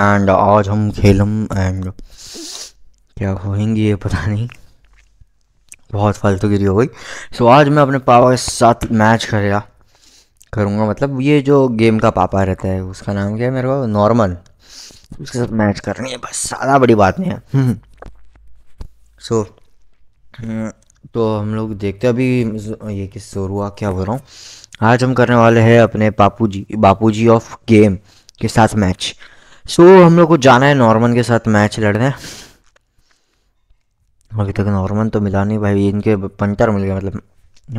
And आज हम खेलम and क्या होएंगे ये पता नहीं बहुत फालतू गिरी हो गई सो so, आज मैं अपने पापा के साथ मैच करेगा करूँगा मतलब ये जो गेम का पापा रहता है उसका नाम क्या है मेरे को नॉर्मल उसके साथ मैच करनी है बस ज़्यादा बड़ी बात नहीं है सो हम्म। so, हम्म, तो हम लोग देखते हैं अभी ये किस हुआ क्या बोल रहा हूँ आज हम करने वाले हैं अपने पापू जी बापू जी ऑफ गेम के साथ मैच सो so, हम लोग को जाना है नॉर्मन के साथ मैच लड़ने अभी तक नॉर्मन तो मिला नहीं भाई इनके पंचर मिल गए मतलब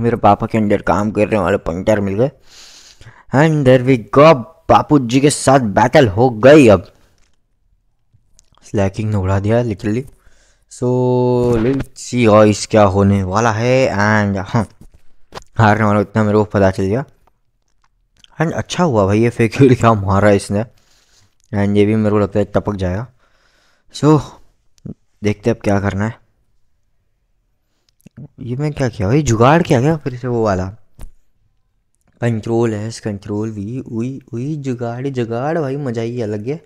मेरे पापा के अंडर काम करने वाले पंचर मिल गए एंड देर वी गो बापू जी के साथ बैटल हो गई अब स्लैकिंग ने उड़ा दिया लिटरली सो सी ऑइस क्या होने वाला है एंड हाँ हारने वाला इतना मेरे को पता चल गया एंड अच्छा हुआ भाई ये फेक्यूर क्या मारा इसने एंड ये भी मेरे को लगता है टपक जाएगा सो so, देखते हैं अब क्या करना है ये मैं क्या किया भाई जुगाड़ क्या गया फिर से वो वाला कंट्रोल एस कंट्रोल वी उई उई जुगाड़ जुगाड़ भाई मज़ा ही अलग है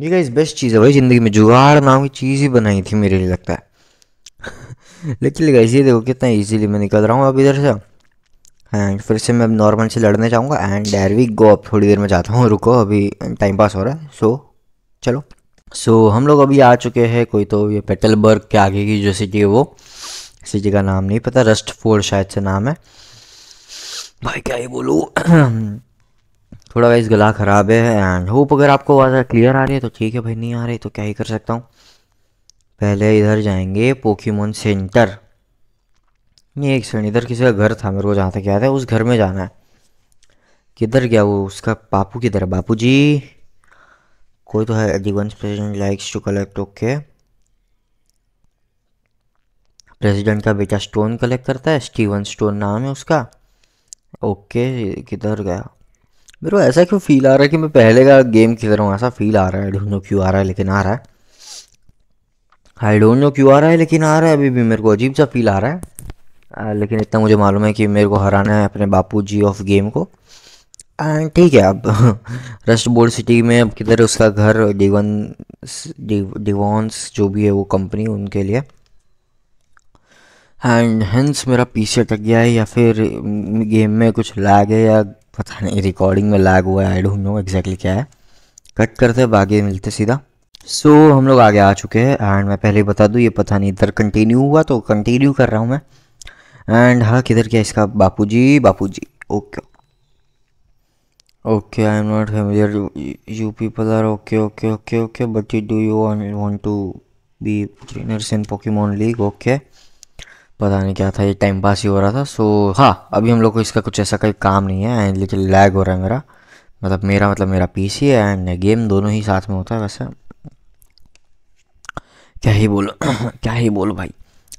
ये क्या बेस्ट चीज़ है भाई ज़िंदगी में जुगाड़ नाम की चीज़ ही बनाई थी मेरे लिए लगता है लेकिन ये देखो कितना इजीली मैं निकल रहा हूँ अब इधर से एंड फिर से मैं नॉर्मल से लड़ने जाऊँगा एंड डेर वी गो अब थोड़ी देर में जाता हूँ रुको अभी टाइम पास हो रहा है सो so, चलो सो so, हम लोग अभी आ चुके हैं कोई तो ये पेटलबर्ग के आगे की जो सिटी है वो सिटी का नाम नहीं पता रस्ट फोर्ड शायद से नाम है भाई क्या ही बोलूँ थोड़ा वाइज गला ख़राब है एंड होप अगर आपको आवाज़ क्लियर आ रही है तो ठीक है भाई नहीं आ रही तो क्या ही कर सकता हूँ पहले इधर जाएंगे पोकीमोन सेंटर नहीं एक सेकंड इधर किसी का घर था मेरे को जहाँ तक याद है उस घर में जाना है किधर गया वो उसका पापू किधर है बापू जी कोई तो है अधिवंश president likes to collect okay president का बेटा स्टोन कलेक्ट करता है स्टीवन स्टोन नाम है उसका ओके किधर गया मेरे को ऐसा क्यों फील आ रहा है कि मैं पहले का गेम खेल रहा हूँ ऐसा फील आ रहा है आई डोंट नो क्यों आ रहा है लेकिन आ रहा है आई डोंट नो क्यों आ रहा है लेकिन आ रहा है अभी भी मेरे को अजीब सा फील आ रहा है लेकिन इतना मुझे मालूम है कि मेरे को हराना है अपने बापू जी ऑफ गेम को एंड ठीक है अब रस्ट बोल्ड सिटी में अब किधर उसका घर डिवन डिवॉन्स जो भी है वो कंपनी उनके लिए एंड हेंस मेरा पीछे अटक गया है या फिर गेम में कुछ लैग है या पता नहीं रिकॉर्डिंग में लैग हुआ है आई डोंट नो एग्जैक्टली क्या है कट करते अब आगे मिलते सीधा सो so, हम लोग आगे आ चुके हैं एंड मैं पहले बता दूँ ये पता नहीं इधर कंटिन्यू हुआ तो कंटिन्यू कर रहा हूँ मैं एंड हाँ किधर क्या इसका बापूजी बापूजी okay okay I am not familiar you people are okay okay okay okay but you do you want to be trainers in Pokemon league okay पता नहीं क्या था ये टाइम पास ही हो रहा था सो so, हाँ अभी हम लोग को इसका कुछ ऐसा कोई काम नहीं है एंड लेकिन लैग हो रहा है मेरा मतलब मेरा मतलब मेरा पीसी एंड गेम दोनों ही साथ में होता है वैसे क्या ही बोलो क्या ही बोलो भाई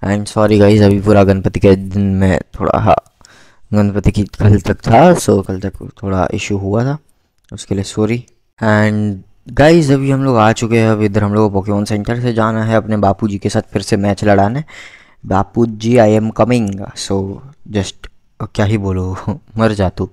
आई एम सॉरी गाइज अभी पूरा गणपति के दिन में थोड़ा हाँ गणपति की कल तक था सो कल तक थोड़ा इशू हुआ था उसके लिए सॉरी एंड गाइज अभी हम लोग आ चुके हैं अब इधर हम लोग को पोकेमोन सेंटर से जाना है अपने बापू जी के साथ फिर से मैच लड़ाने बापू जी I am coming so just क्या ही बोलो मर जा तू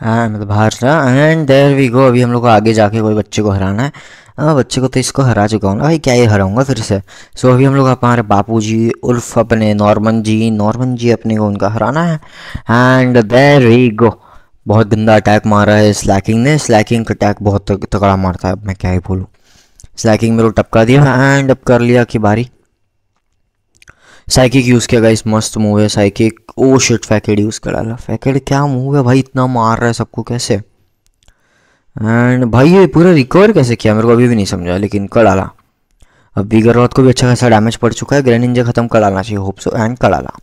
हाँ मतलब बाहर एंड देर वी गो अभी हम लोग को आगे जाके कोई बच्चे को हराना है हाँ बच्चे को तो इसको हरा चुका हूँ ना भाई क्या ये हराऊंगा फिर से सो अभी हम लोग हमारे बापू जी उर्फ अपने नॉर्मन जी नॉर्मन जी अपने को उनका हराना है एंड देर ही गो बहुत गंदा अटैक मारा है स्लैकिंग ने स्लैकिंग का अटैक बहुत तगड़ा मारता है मैं क्या ही बोलूँ स्लैकिंग मेरे को टपका दिया एंड अब कर लिया कि बारी साइकिक यूज़ किया गाइस मस्त मूव है psychic oh shit facade use कर डाला फैकेड क्या मूव है भाई इतना मार रहा है सबको कैसे एंड भाई ये पूरा रिकवर कैसे किया मेरे को अभी भी नहीं समझा लेकिन कर डाला अब बीगर रॉथ को भी अच्छा खासा डैमेज पड़ चुका है ग्रैंड इंजे खत्म कर डालना चाहिए होप सो एंड कर डाला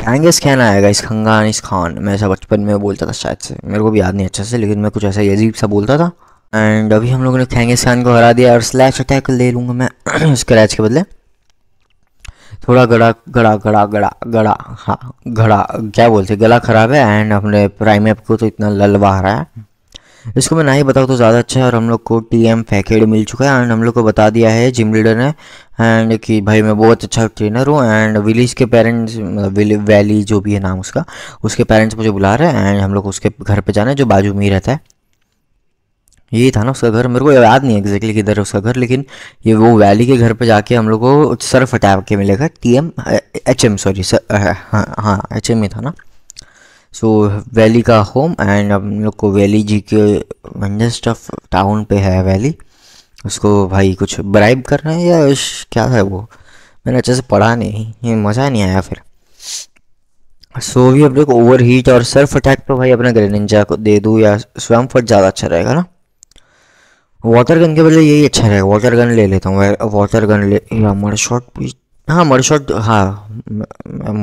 खैंगेस खैन आएगा इस खंगान इस खान मैं ऐसा बचपन में बोलता था शायद से मेरे को भी याद नहीं अच्छे से लेकिन मैं कुछ ऐसा अजीब सा बोलता था एंड अभी हम लोगों ने खैंगेस खान को हरा दिया और स्लैश अटैक ले लूँगा मैं स्क्रैच के बदले थोड़ा गड़ा गड़ा गड़ा गड़ा गड़ा हाँ गड़ा क्या बोलते गला ख़राब है एंड अपने ऐप को तो इतना ललवा रहा है इसको मैं ना ही बताऊँ तो ज़्यादा अच्छा है और हम लोग को टी एम फैकेड मिल चुका है एंड हम लोग को बता दिया है जिम लीडर ने एंड कि भाई मैं बहुत अच्छा ट्रेनर हूँ एंड विलीज के पेरेंट्स मतलब वैली जो भी है नाम उसका उसके पेरेंट्स मुझे बुला रहे हैं एंड हम लोग उसके घर पर जाना है जो बाजू में ही रहता है यही था ना उसका घर मेरे को याद नहीं एग्जैक्टली किधर है उसका घर लेकिन ये वो वैली के घर पे जाके हम लोग को सर्फ अटैक के मिलेगा T M H M sorry sir हाँ हाँ एच एम ही था ना सो वैली का होम एंड हम लोग को वैली जी के वेंडेस्ट ऑफ टाउन पे है वैली उसको भाई कुछ ब्राइब कर रहे हैं या क्या है वो मैंने अच्छे से पढ़ा नहीं मज़ा नहीं आया फिर सो भी हम लोग ओवर हीट और सर्फ अटैक पर भाई अपना ग्रेनिंजा को दे दूँ या स्वयं फट ज़्यादा अच्छा रहेगा ना वाटर गन के बदले यही अच्छा रहेगा वाटर गन ले लेता हूँ वाटर गन ले या मर शॉट हाँ मर शॉट हाँ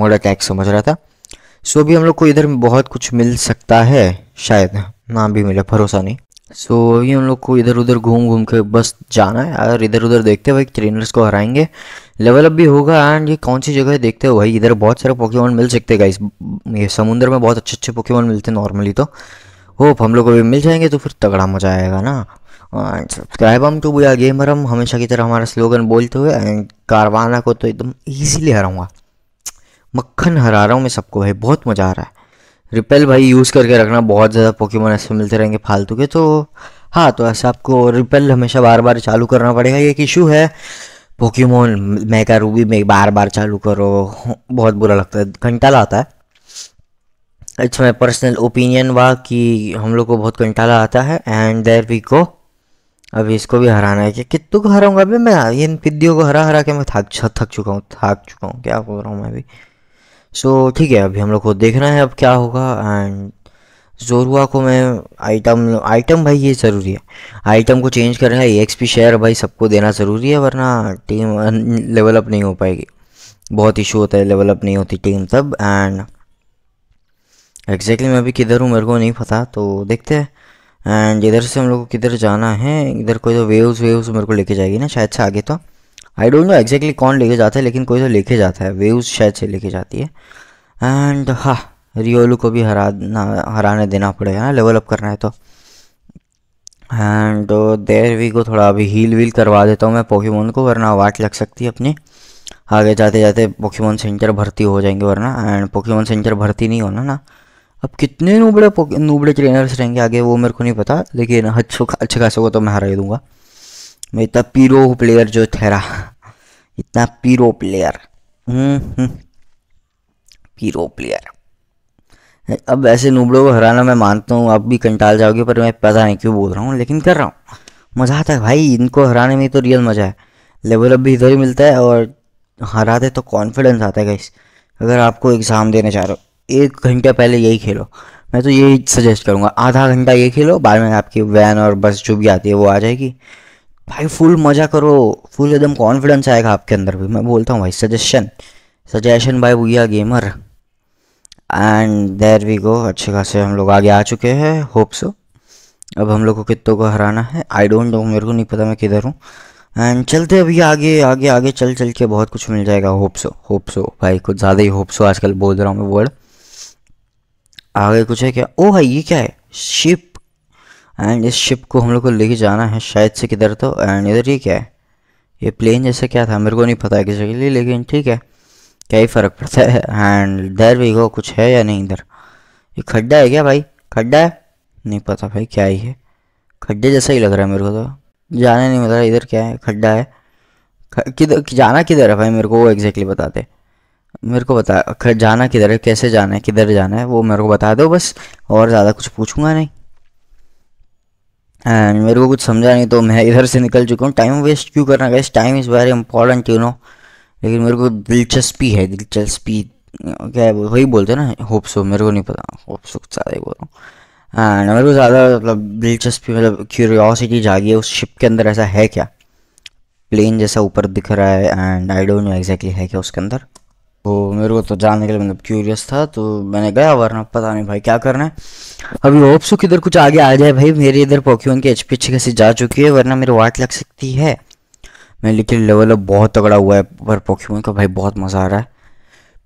मड अटैक समझ रहा था सो भी हम लोग को इधर बहुत कुछ मिल सकता है शायद ना भी मिले भरोसा नहीं सो so, अभी हम लोग को इधर उधर घूम घूम के बस जाना है और इधर उधर देखते भाई ट्रेनर्स को हराएंगे लेवल अप भी होगा एंड ये कौन सी जगह है देखते हो भाई इधर बहुत सारे पोकेमोन मिल सकते हैं गाइस ये समुद्र में बहुत अच्छे अच्छे पोकेमोन मिलते हैं नॉर्मली तो होप हम लोग को भी मिल जाएंगे तो फिर तगड़ा मजा आएगा ना एंड सब्सक्राइब हम टू बुया गेमर हम हमेशा की तरह हमारा स्लोगन बोलते हुए एंड कारवाना को तो एकदम ईजिली हराऊंगा मक्खन हरा रहा हूँ मैं सबको भाई बहुत मज़ा आ रहा है रिपेल भाई यूज़ करके रखना बहुत ज़्यादा पोकेमोन ऐसे मिलते रहेंगे फालतू के तो हाँ तो ऐसे आपको रिपेल हमेशा बार बार चालू करना पड़ेगा ये एक इशू है पोकेमोन मेगा रूबी में बार बार चालू करो बहुत बुरा लगता है घंटा आता है अच्छा मैं पर्सनल ओपिनियन वा कि हम लोग को बहुत घंटाला आता है एंड देर वी को अभी इसको भी हराना है कि कितु को हराऊंगा अभी मैं इन पिद्दियों को हरा हरा के मैं थक थक चुका हूँ थक चुका हूँ क्या बोल रहा हूँ मैं अभी सो so, ठीक है अभी हम लोग को देखना है अब क्या होगा एंड जोरुआ को मैं आइटम आइटम भाई ये ज़रूरी है आइटम को चेंज करना है एक्सपी शेयर भाई सबको देना ज़रूरी है वरना टीम लेवल अप नहीं हो पाएगी बहुत इशू होता है लेवल अप नहीं होती टीम तब एंड एग्जैक्टली मैं अभी किधर हूँ मेरे को नहीं पता तो देखते हैं एंड इधर से हम लोग को किधर जाना है इधर कोई तो वेव्स वेव्स मेरे को लेके जाएगी ना शायद से आगे तो आई डोंट नो एग्जैक्टली कौन लेके जाता है लेकिन कोई तो लेके जाता है वेव्स शायद से लेके जाती है एंड हाँ रियोलू को भी हरा हराने देना पड़ेगा लेवल अप करना है तो एंड देर वी को थोड़ा अभी हील वील करवा देता हूँ मैं पोकेमोन को वरना वाट लग सकती है अपनी आगे जाते जाते पोकेमोन सेंटर भर्ती हो जाएंगे वरना एंड पोकेमोन सेंटर भर्ती नहीं होना ना अब कितने नूबड़े नूबड़े ट्रेनर्स रहेंगे आगे वो मेरे को नहीं पता लेकिन अच्छो अच्छे खासे को तो मैं हरा ही दूंगा मैं इतना पीरो प्लेयर जो ठहरा इतना पीरो प्लेयर हम्म, हम्म। पीरो प्लेयर अब ऐसे नूबड़ों को हराना मैं मानता हूँ आप भी कंटाल जाओगे पर मैं पता नहीं क्यों बोल रहा हूँ लेकिन कर रहा हूँ मज़ा आता है भाई इनको हराने में तो रियल मज़ा है लेवल अप भी इधर ही मिलता है और हराते तो कॉन्फिडेंस आता है गाइस अगर आपको एग्ज़ाम देने चाह रहे हो एक घंटा पहले यही खेलो मैं तो यही सजेस्ट करूँगा आधा घंटा ये खेलो बाद में आपकी वैन और बस जो भी आती है वो आ जाएगी भाई फुल मज़ा करो फुल एकदम कॉन्फिडेंस आएगा आपके अंदर भी मैं बोलता हूँ भाई suggestion suggestion by R gamer and there we go अच्छे खासे हम लोग आगे आ चुके हैं होप सो अब हम लोग को कितों को हराना है आई डोंट नो मेरे को नहीं पता मैं किधर हूँ एंड चलते अभी आगे आगे आगे चल चल के बहुत कुछ मिल जाएगा होप सो होप सो भाई कुछ ज़्यादा ही होप सो आजकल बोल रहा हूँ मैं वर्ड आगे कुछ है क्या ओ भाई ये क्या है शिप एंड इस शिप को हम लोग को लेके जाना है शायद से किधर तो एंड इधर ये क्या है ये प्लेन जैसा क्या था मेरे को नहीं पता एग्जैक्टली लेकिन ठीक है क्या ही फ़र्क पड़ता है एंड इधर भी हो कुछ है या नहीं इधर ये खड्डा है क्या भाई खड्डा है नहीं पता भाई क्या ही है खड्डे जैसा ही लग रहा है मेरे को तो जाना नहीं पता इधर क्या है खड्डा है किधर जाना किधर है भाई मेरे को वो एग्जैक्टली बता दे मेरे को बता जाना किधर है कैसे जाना है किधर जाना है वो मेरे को बता दो बस और ज़्यादा कुछ पूछूंगा नहीं एंड मेरे को कुछ समझा नहीं तो मैं इधर से निकल चुका हूँ टाइम वेस्ट क्यों करना गया time is very important you know लेकिन मेरे को दिलचस्पी है दिलचस्पी क्या है वही बोलते हैं ना होप सो मेरे को नहीं पता होप सो ज़्यादा ही बोल रहा हूँ एंड मेरे को ज़्यादा मतलब दिलचस्पी मतलब क्यूरियोसिटी जागी है उस शिप के अंदर ऐसा है क्या प्लेन जैसा ऊपर दिख रहा है and I don't know exactly है क्या उसके अंदर तो मेरे को तो जानने के लिए मतलब क्यूरियस था तो मैंने गया वरना पता नहीं भाई क्या करना है अभी होप्स हो किधर कुछ आगे आ जाए भाई मेरी इधर पॉक्यून की एच पी अच्छी खासी जा चुकी है वरना मेरे वाट लग सकती है मैं लेकिन लेवल अप बहुत तगड़ा हुआ है पर पोक्यून का भाई बहुत मज़ा आ रहा है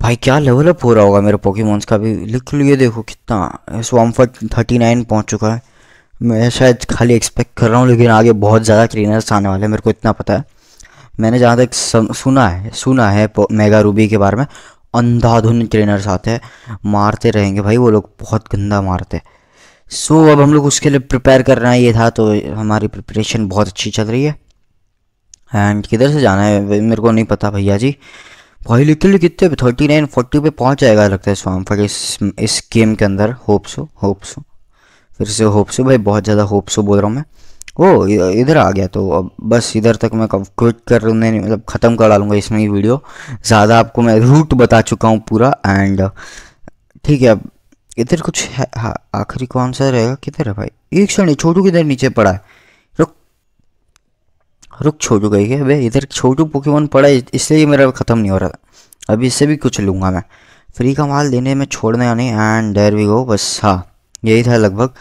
भाई क्या लेवल अप हो रहा होगा मेरे पॉक्यूमोन्स का भी लिख लिए देखो कितना स्वामफट थर्टी नाइन पहुँच चुका है मैं शायद खाली एक्सपेक्ट कर रहा हूँ लेकिन आगे बहुत ज़्यादा क्लीनर्स आने वाले हैं मेरे को इतना पता है मैंने जहाँ तक सुना है सुना है मेगा रूबी के बारे में अंधाधुन ट्रेनर्स आते हैं मारते रहेंगे भाई वो लोग बहुत गंदा मारते हैं सो so, अब हम लोग उसके लिए प्रिपेयर करना ये था तो हमारी प्रिपरेशन बहुत अच्छी चल रही है एंड किधर से जाना है मेरे को नहीं पता भैया जी भाई लिटरली कितने पे थर्टी नाइन फोर्टी पे पहुँच जाएगा लगता है स्वाम फट इस इस गेम के अंदर होप्स हो फिर से हो भाई बहुत ज़्यादा हो बोल रहा हूँ मैं ओ इधर आ गया तो अब बस इधर तक मैं क्विट कर दूँगा मतलब ख़त्म कर डालूंगा इसमें ही वीडियो ज़्यादा आपको मैं रूट बता चुका हूँ पूरा एंड ठीक है अब इधर कुछ है हाँ आखिरी कौन सा रहेगा किधर है भाई एक क्षण छोटू किधर नीचे पड़ा है रुक रुक छोटू गई है भाई इधर छोटू पोकेमोन पड़ा है इसलिए मेरा ख़त्म नहीं हो रहा था अभी इससे भी कुछ लूँगा मैं फ्री का माल देने में छोड़ना नहीं एंड डेयर वी गो बस हाँ यही था लगभग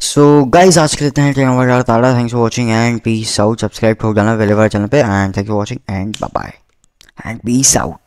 सो गाइज आज के हैं ten over thanks for watching and peace out subscribe हो जाना वेलेवर चैनल पे and thank you watching and bye and peace out